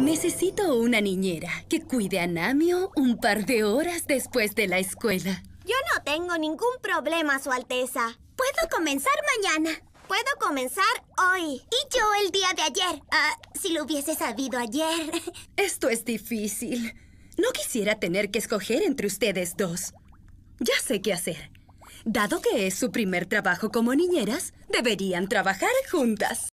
Necesito una niñera que cuide a Namio un par de horas después de la escuela. Yo no tengo ningún problema, Su Alteza. Puedo comenzar mañana. Puedo comenzar hoy. Y yo el día de ayer. Ah, si lo hubiese sabido ayer. Esto es difícil. No quisiera tener que escoger entre ustedes dos. Ya sé qué hacer. Dado que es su primer trabajo como niñeras, deberían trabajar juntas.